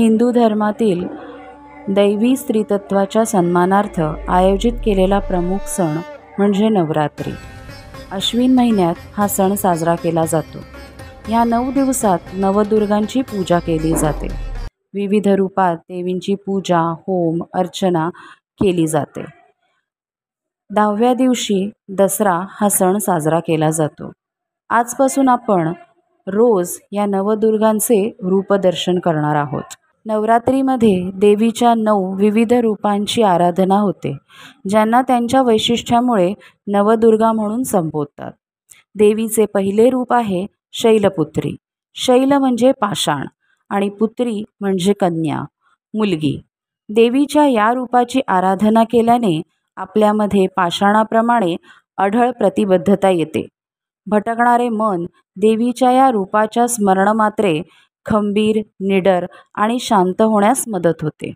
हिंदू धर्मातील दैवी स्त्रीतत्वाच्या सन्मानार्थ आयोजित केलेला प्रमुख सण म्हणजे नवरात्री अश्विन महिन्यात हा सण साजरा केला जातो या नऊ दिवसात नवदुर्गांची पूजा केली जाते विविध रूपात देवींची पूजा होम अर्चना केली जाते दहाव्या दिवशी दसरा हा सण साजरा केला जातो आजपासून आपण रोज या नवदुर्गांचे रूपदर्शन करणार आहोत नवरात्रीमध्ये देवीच्या नऊ विविध रूपांची आराधना होते ज्यांना त्यांच्या वैशिष्ट्यामुळे नवदुर्गा म्हणून संबोधतात देवीचे पहिले रूप आहे शैलपुत्री शैल म्हणजे पाषाण आणि पुत्री म्हणजे कन्या मुलगी देवीच्या या रूपाची आराधना केल्याने आपल्यामध्ये पाषाणाप्रमाणे अढळ प्रतिबद्धता येते भटकणारे मन देवीच्या या रूपाच्या स्मरणमात्रे खंबीर निडर आणि शांत होण्यास मदत होते